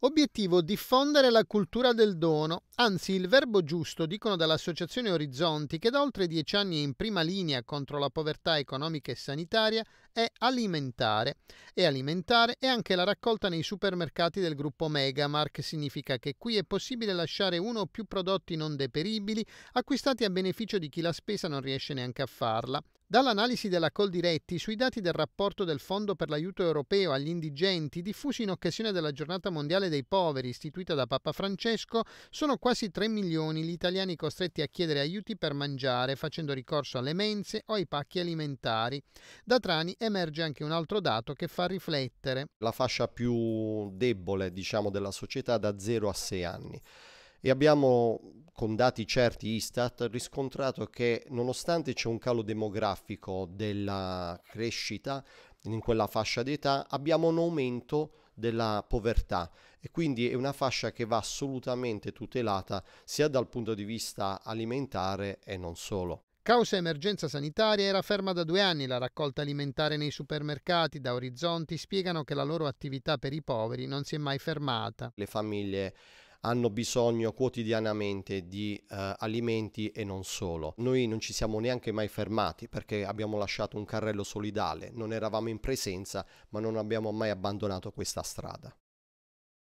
Obiettivo diffondere la cultura del dono, anzi il verbo giusto dicono dall'Associazione Orizzonti che da oltre dieci anni è in prima linea contro la povertà economica e sanitaria è alimentare. E alimentare è anche la raccolta nei supermercati del gruppo Megamark, significa che qui è possibile lasciare uno o più prodotti non deperibili acquistati a beneficio di chi la spesa non riesce neanche a farla dall'analisi della Coldiretti sui dati del rapporto del Fondo per l'aiuto europeo agli indigenti diffusi in occasione della Giornata Mondiale dei Poveri istituita da Papa Francesco, sono quasi 3 milioni gli italiani costretti a chiedere aiuti per mangiare facendo ricorso alle mense o ai pacchi alimentari. Da Trani emerge anche un altro dato che fa riflettere. La fascia più debole diciamo, della società da 0 a 6 anni e abbiamo con dati certi Istat riscontrato che nonostante c'è un calo demografico della crescita in quella fascia d'età, abbiamo un aumento della povertà e quindi è una fascia che va assolutamente tutelata sia dal punto di vista alimentare e non solo. Causa emergenza sanitaria era ferma da due anni la raccolta alimentare nei supermercati da Orizzonti spiegano che la loro attività per i poveri non si è mai fermata. Le famiglie hanno bisogno quotidianamente di eh, alimenti e non solo. Noi non ci siamo neanche mai fermati perché abbiamo lasciato un carrello solidale, non eravamo in presenza ma non abbiamo mai abbandonato questa strada.